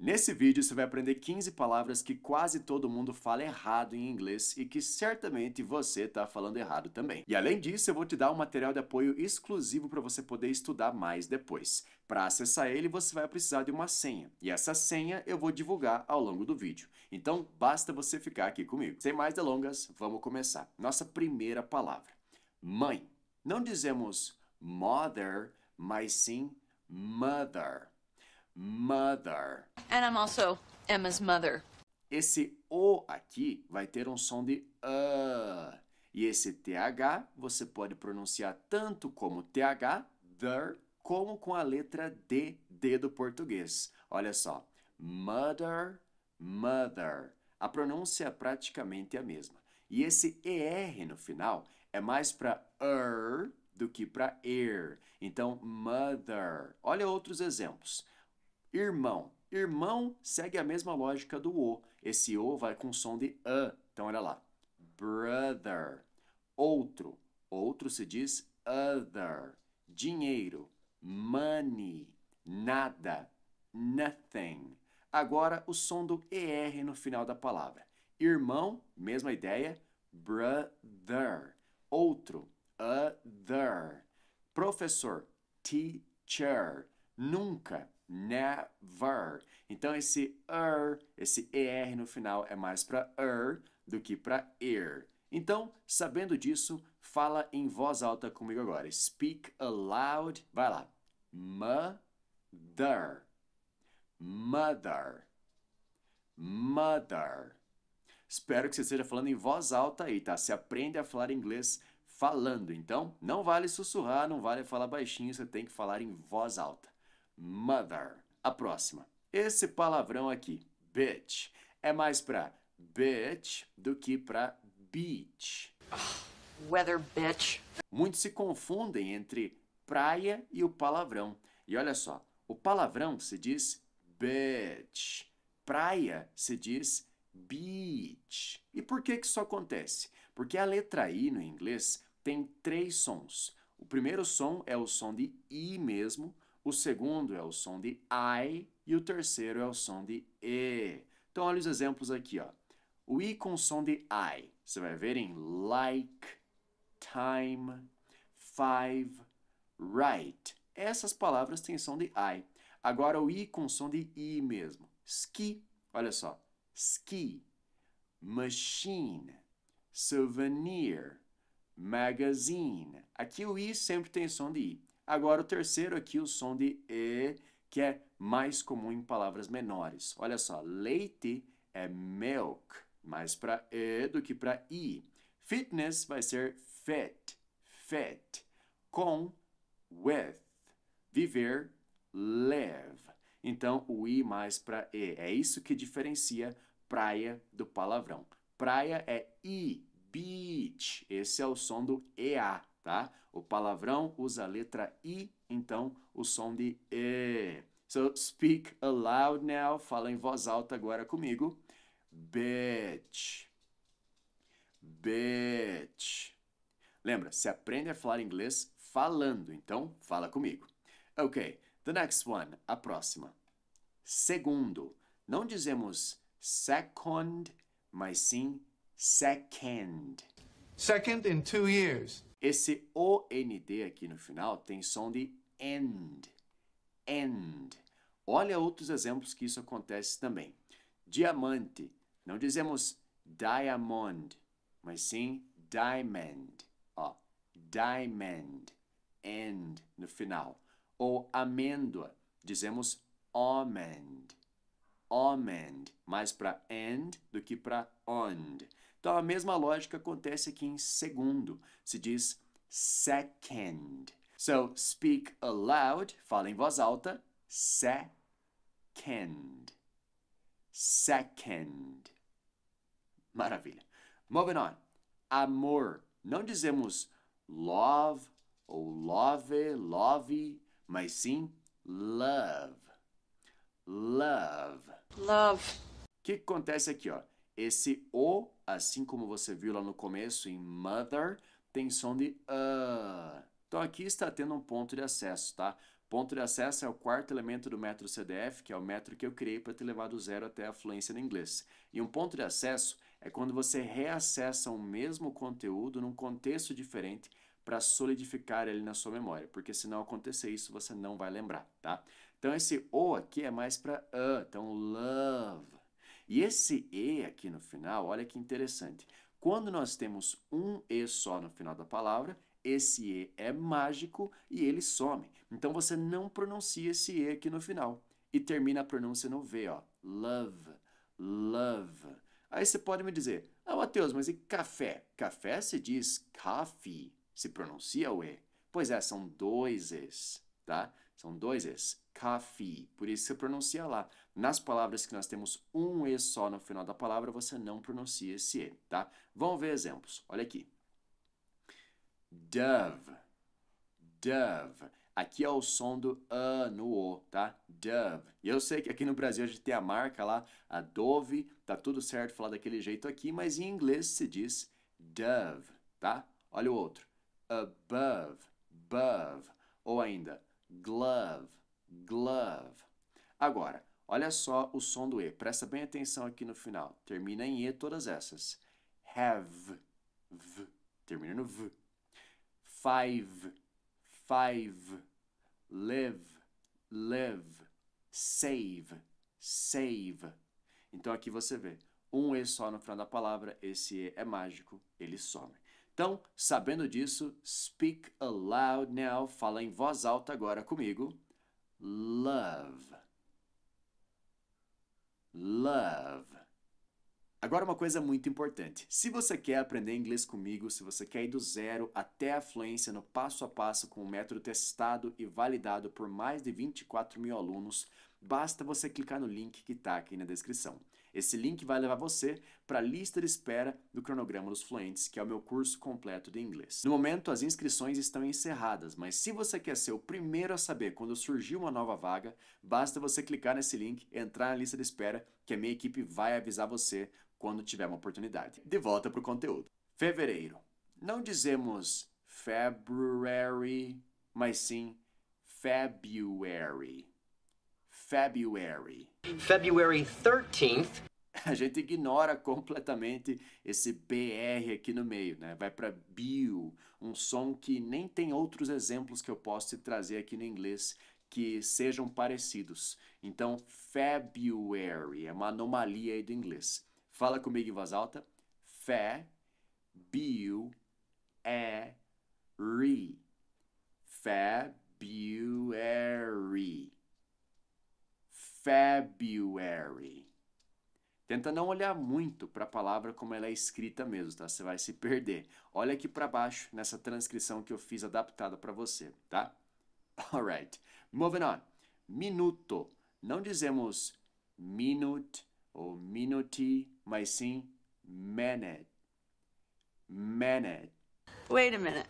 Nesse vídeo você vai aprender 15 palavras que quase todo mundo fala errado em inglês e que certamente você está falando errado também. E além disso, eu vou te dar um material de apoio exclusivo para você poder estudar mais depois. Para acessar ele, você vai precisar de uma senha. E essa senha eu vou divulgar ao longo do vídeo. Então, basta você ficar aqui comigo. Sem mais delongas, vamos começar. Nossa primeira palavra. Mãe. Não dizemos mother, mas sim mother mother. And I'm also Emma's mother. Esse O aqui vai ter um som de uh. E esse TH você pode pronunciar tanto como TH, there, como com a letra D, D do português. Olha só. Mother, mother. A pronúncia é praticamente a mesma. E esse ER no final é mais para er do que para er. Então, mother. Olha outros exemplos irmão. Irmão segue a mesma lógica do O. Esse O vai com som de A. Então, olha lá. Brother. Outro. Outro se diz other. Dinheiro. Money. Nada. Nothing. Agora, o som do ER no final da palavra. Irmão, mesma ideia. Brother. Outro. Other. Professor. Teacher. Nunca never. Então esse er, esse er no final é mais para er do que para er. Então, sabendo disso, fala em voz alta comigo agora. Speak aloud. Vai lá. Mother. Mother. Mother. Espero que você esteja falando em voz alta aí, tá? Se aprende a falar inglês falando. Então, não vale sussurrar, não vale falar baixinho, você tem que falar em voz alta mother. A próxima. Esse palavrão aqui, bitch, é mais pra bitch do que pra beach. weather bitch. Muitos se confundem entre praia e o palavrão. E olha só, o palavrão se diz bitch, praia se diz beach. E por que, que isso acontece? Porque a letra I no inglês tem três sons. O primeiro som é o som de I mesmo, o segundo é o som de I e o terceiro é o som de E. Então, olha os exemplos aqui. Ó. O I com som de I. Você vai ver em like, time, five, right. Essas palavras têm som de I. Agora, o I com som de I mesmo. Ski, olha só. Ski, machine, souvenir, magazine. Aqui o I sempre tem som de I. Agora o terceiro aqui, o som de E, que é mais comum em palavras menores. Olha só, leite é milk, mais para E do que para I. Fitness vai ser fit, fit. Com, with. Viver, live. Então, o I mais para E. É isso que diferencia praia do palavrão. Praia é I, beach. Esse é o som do EA tá? O palavrão usa a letra I, então o som de E. So, speak aloud now. Fala em voz alta agora comigo. Bitch. Bitch. Lembra, se aprende a falar inglês falando. Então, fala comigo. Ok, the next one. A próxima. Segundo. Não dizemos second, mas sim second. Second in two years. Esse OND aqui no final tem som de end. End. Olha outros exemplos que isso acontece também. Diamante. Não dizemos diamond, mas sim diamond. Ó, diamond. End no final. Ou amêndoa. Dizemos almond. Almond. Mais para end do que para ond. Então a mesma lógica acontece aqui em segundo. Se diz second. So speak aloud, fala em voz alta, second. Second. Maravilha. Moving on. Amor. Não dizemos love ou love, love, mas sim love. Love. Love. O que acontece aqui, ó? Esse O, assim como você viu lá no começo em mother, tem som de uh. Então aqui está tendo um ponto de acesso, tá? Ponto de acesso é o quarto elemento do metro CDF, que é o metro que eu criei para te levar do zero até a fluência no inglês. E um ponto de acesso é quando você reacessa o mesmo conteúdo num contexto diferente para solidificar ele na sua memória, porque se não acontecer isso, você não vai lembrar, tá? Então esse O aqui é mais para uh, ah, então love. E esse e aqui no final, olha que interessante. Quando nós temos um e só no final da palavra, esse e é mágico e ele some. Então você não pronuncia esse e aqui no final. E termina a pronúncia no v, ó. Love, love. Aí você pode me dizer, ah, Matheus, mas e café? Café se diz coffee, se pronuncia o e. Pois é, são dois es, tá? São dois es. Coffee, por isso você pronuncia lá. Nas palavras que nós temos um E só no final da palavra, você não pronuncia esse E, tá? Vamos ver exemplos. Olha aqui. Dove. Dove. Aqui é o som do A no O, tá? Dove. E eu sei que aqui no Brasil a gente tem a marca lá, a Dove. Tá tudo certo falar daquele jeito aqui, mas em inglês se diz Dove, tá? Olha o outro. Above. Above. Ou ainda glove. Glove. Agora, Olha só o som do E. Presta bem atenção aqui no final. Termina em E todas essas. Have, v, termina no V. Five, five. Live, live. Save, save. Então aqui você vê um E só no final da palavra. Esse E é mágico, ele some. Então, sabendo disso, speak aloud now. Fala em voz alta agora comigo. Love love. Agora uma coisa muito importante. Se você quer aprender inglês comigo, se você quer ir do zero até a fluência no passo a passo com um método testado e validado por mais de 24 mil alunos, basta você clicar no link que está aqui na descrição. Esse link vai levar você para a lista de espera do Cronograma dos Fluentes, que é o meu curso completo de inglês. No momento, as inscrições estão encerradas, mas se você quer ser o primeiro a saber quando surgir uma nova vaga, basta você clicar nesse link, entrar na lista de espera, que a minha equipe vai avisar você quando tiver uma oportunidade. De volta para o conteúdo. Fevereiro. Não dizemos February, mas sim February. February. February 13th. A gente ignora completamente esse BR aqui no meio, né? Vai para Bill, um som que nem tem outros exemplos que eu posso te trazer aqui no inglês que sejam parecidos. Então, February é uma anomalia aí do inglês. Fala comigo em voz alta. Fe, biu, e, ri. February. February. Tenta não olhar muito para a palavra como ela é escrita mesmo, tá? Você vai se perder. Olha aqui para baixo nessa transcrição que eu fiz adaptada para você, tá? Alright. Moving on. Minuto. Não dizemos minute ou minute, mas sim minute. Minute. Wait a minute.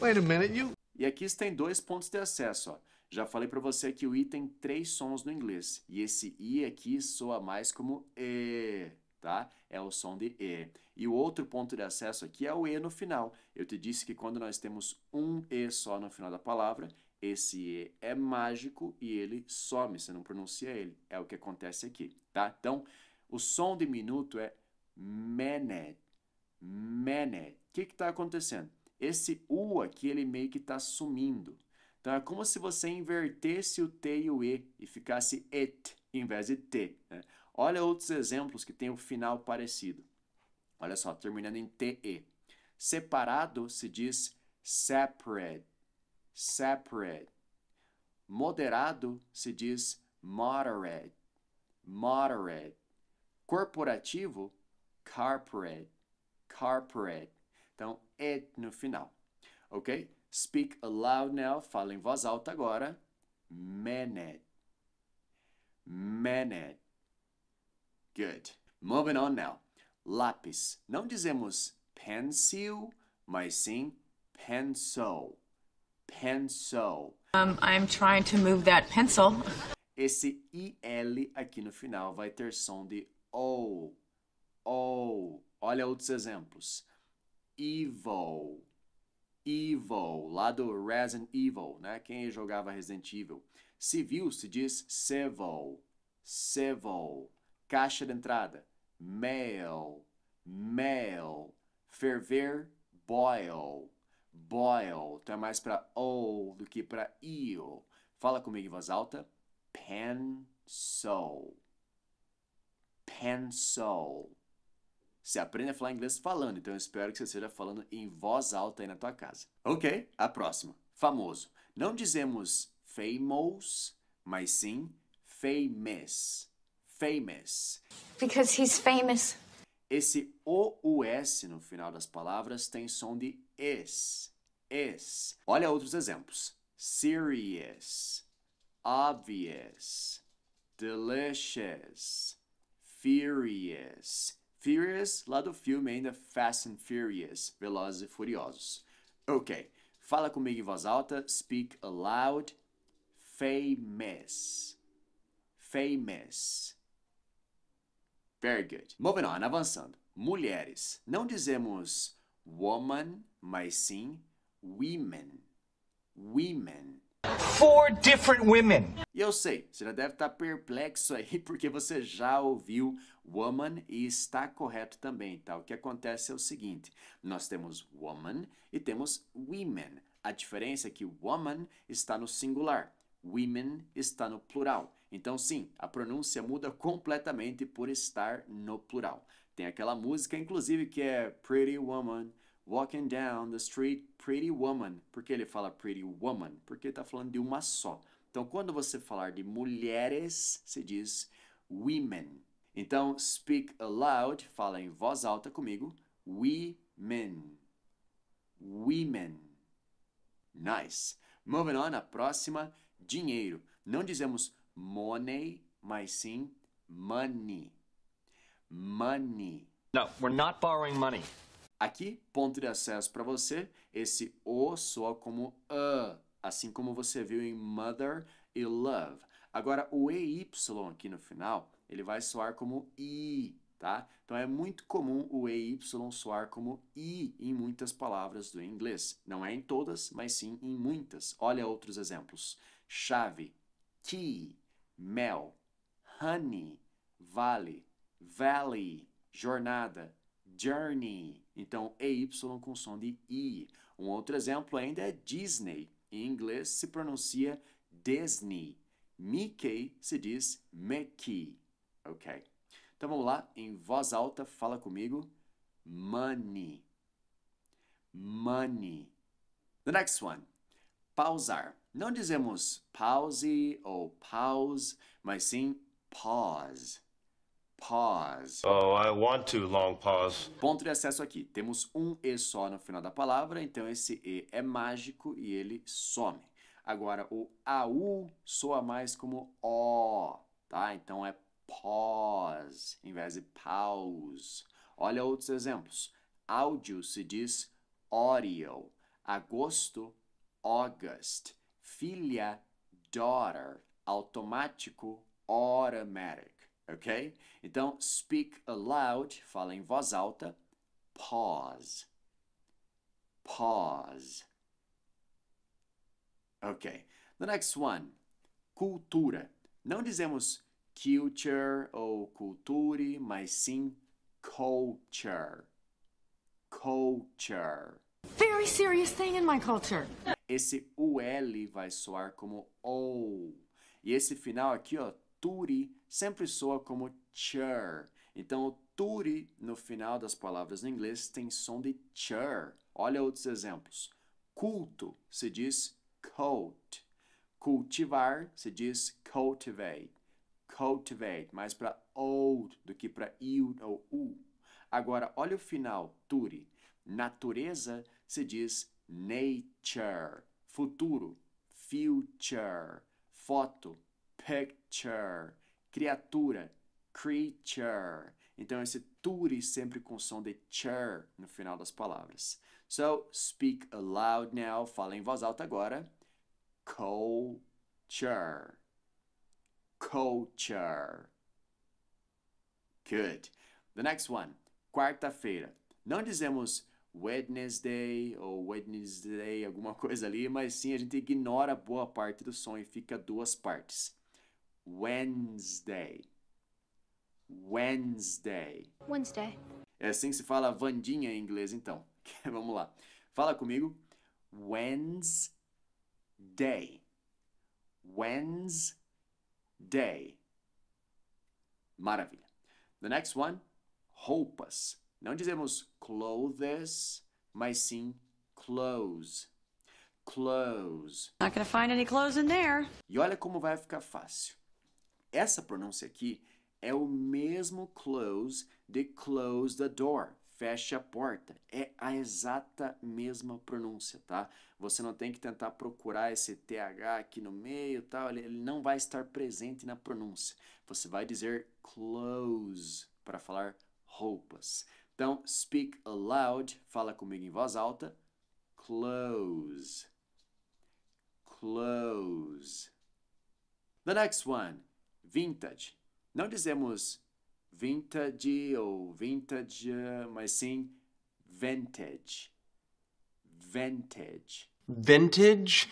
Wait a minute, you. E aqui tem dois pontos de acesso, ó. Já falei para você que o i tem três sons no inglês, e esse i aqui soa mais como e, tá? É o som de e. E o outro ponto de acesso aqui é o e no final. Eu te disse que quando nós temos um e só no final da palavra, esse e é mágico e ele some, você não pronuncia ele. É o que acontece aqui, tá? Então, o som diminuto é mene, menet. O que está acontecendo? Esse U aqui, ele meio que está sumindo, então é como se você invertesse o T e o E e ficasse et em vez de T. Né? Olha outros exemplos que tem o um final parecido. Olha só, terminando em TE. Separado se diz separate. Separate. Moderado se diz moderate. Moderate. Corporativo, corporate. Corporate. Então, et no final. Ok? Speak aloud now. Fala em voz alta agora. Manet. Manet. Good. Moving on now. Lápis. Não dizemos pencil, mas sim pencil. Pencil. Um, I'm trying to move that pencil. Esse IL aqui no final vai ter som de O. O. Olha outros exemplos. Evil. Evil, lá do Resident Evil, né? Quem jogava Resident Evil. Civil se diz civil, civil. Caixa de entrada, mail, mail. Ferver, boil, boil. Então é mais para o do que para io. Fala comigo em voz alta. Pencil, pencil. Você aprende a falar inglês falando, então eu espero que você esteja falando em voz alta aí na tua casa. Ok? A próxima. Famoso. Não dizemos famous, mas sim famous. Famous. Because he's famous. Esse OUS no final das palavras tem som de s. S. Olha outros exemplos. Serious. Obvious. Delicious. Furious. Furious, lá do filme ainda Fast and Furious, Velozes e Furiosos. Ok, fala comigo em voz alta, speak aloud, famous, famous. Very good. Moving on, avançando. Mulheres. Não dizemos woman, mas sim women, women. Four different women. E eu sei, você já deve estar perplexo aí porque você já ouviu woman e está correto também, tá? O que acontece é o seguinte: nós temos woman e temos women. A diferença é que woman está no singular, women está no plural. Então, sim, a pronúncia muda completamente por estar no plural. Tem aquela música, inclusive, que é Pretty Woman. Walking down the street, pretty woman. Por que ele fala pretty woman? Porque está falando de uma só. Então, quando você falar de mulheres, se diz women. Então, speak aloud, fala em voz alta comigo. Women. Women. Nice. Moving on, a próxima, dinheiro. Não dizemos money, mas sim money. Money. No, we're not borrowing money. Aqui, ponto de acesso para você, esse O soa como A, assim como você viu em Mother e Love. Agora, o EY aqui no final, ele vai soar como I, tá? Então é muito comum o EY soar como I em muitas palavras do inglês. Não é em todas, mas sim em muitas. Olha outros exemplos: chave, key, mel, honey, vale, valley, jornada, journey. Então, EY com som de I. Um outro exemplo ainda é Disney. Em inglês se pronuncia Disney. Mickey se diz Mickey. Ok. Então vamos lá, em voz alta, fala comigo. Money. Money. The next one. Pausar. Não dizemos pause ou pause, mas sim pause pause. Oh, I want to long pause. Ponto de acesso aqui. Temos um e só no final da palavra, então esse e é mágico e ele some. Agora o au soa mais como o, tá? Então é pause em vez de pause. Olha outros exemplos. Áudio se diz audio. Agosto, August. Filha, daughter. Automático, automatic ok? Então, speak aloud, fala em voz alta, pause, pause. Ok, the next one, cultura. Não dizemos culture ou culture, mas sim culture, culture. Very serious thing in my culture. Esse UL vai soar como OU. E esse final aqui, ó, turi sempre soa como chur. Então, o turi no final das palavras em inglês tem som de chur. Olha outros exemplos. Culto se diz cult, Cultivar se diz cultivate. Cultivate, mais para old do que para you ou u. Agora, olha o final, turi. Natureza se diz nature. Futuro, future. Foto, picture creature, criatura, creature. Então esse ture sempre com som de chur no final das palavras. So, speak aloud now, fala em voz alta agora. Culture. Culture. Good. The next one, quarta-feira. Não dizemos Wednesday ou Wednesday, alguma coisa ali, mas sim a gente ignora boa parte do som e fica duas partes. Wednesday. Wednesday. Wednesday. É assim que se fala Vandinha em inglês, então. Vamos lá. Fala comigo. Wednesday. Wednesday. Maravilha. The next one, roupas. Não dizemos clothes, mas sim clothes. Clothes. Not gonna find any clothes in there. E olha como vai ficar fácil. Essa pronúncia aqui é o mesmo close de close the door, fecha a porta. É a exata mesma pronúncia, tá? Você não tem que tentar procurar esse TH aqui no meio tal, ele não vai estar presente na pronúncia. Você vai dizer close para falar roupas. Então, speak aloud, fala comigo em voz alta. Close. Close. The next one vintage. Não dizemos vintage ou vintage, mas sim vintage. Vintage. Vintage?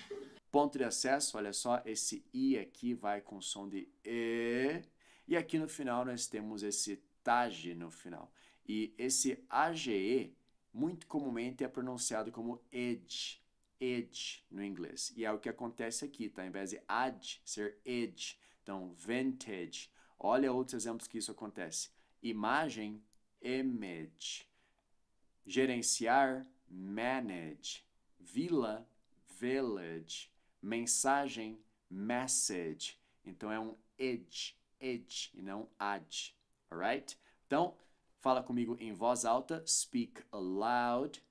Ponto de acesso, olha só, esse I aqui vai com som de E. E aqui no final nós temos esse TAG no final. E esse AGE muito comumente é pronunciado como edge, edge no inglês. E é o que acontece aqui, tá? Em vez de ad ser edge, então, vintage. Olha outros exemplos que isso acontece. Imagem, image. Gerenciar, manage. Vila, village. Mensagem, message. Então é um edge, edge e não ad. Alright? Então, fala comigo em voz alta. Speak aloud.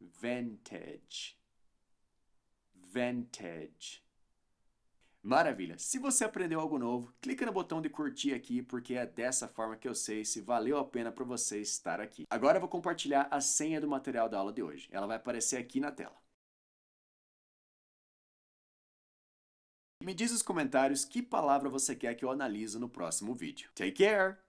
Vintage. Vintage. Maravilha! Se você aprendeu algo novo, clica no botão de curtir aqui, porque é dessa forma que eu sei se valeu a pena para você estar aqui. Agora eu vou compartilhar a senha do material da aula de hoje. Ela vai aparecer aqui na tela. Me diz nos comentários que palavra você quer que eu analise no próximo vídeo. Take care!